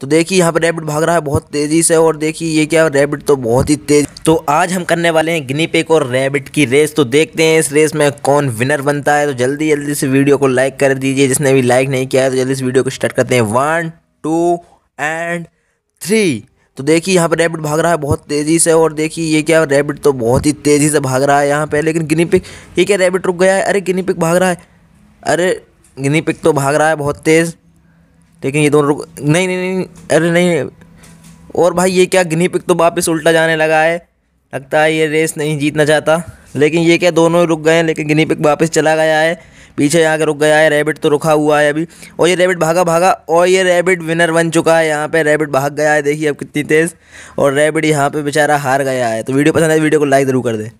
तो देखिए यहाँ पर रैबिट भाग रहा है बहुत तेज़ी से और देखिए ये क्या रैबिट तो बहुत ही तेज तो आज हम करने वाले हैं गिनी पेक और रैबिट की रेस तो देखते हैं इस रेस में कौन विनर बनता है तो जल्दी जल्दी से वीडियो को लाइक कर दीजिए जिसने भी लाइक नहीं किया है तो जल्दी से वीडियो को स्टार्ट करते हैं वन टू एंड थ्री तो देखिए यहाँ पर रैबिट भाग रहा है बहुत तेज़ी से और देखिए ये क्या रैबिट तो बहुत ही तेज़ी से भाग रहा है यहाँ पे लेकिन गिनी पिक ये क्या रैबिट रुक गया है अरे गिनी पिक भाग रहा है अरे गिनी पिक तो भाग रहा है बहुत तेज़ लेकिन ये दोनों रुक नहीं नहीं नहीं अरे नहीं और भाई ये क्या गिनी पिक तो वापस उल्टा जाने लगा है लगता है ये रेस नहीं जीतना चाहता लेकिन ये क्या दोनों रुक गए हैं लेकिन गिनी पिक वापस चला गया है पीछे यहाँ के रुक गया है रैबिट तो रुका हुआ है अभी और ये रैबिट भागा भागा और ये रैबिट विनर बन चुका है यहाँ पे रैबिट भाग गया है देखिए अब कितनी तेज़ और रैबिट यहाँ पे बेचारा हार गया है तो वीडियो पसंद आए तो वीडियो को लाइक ज़रूर कर दे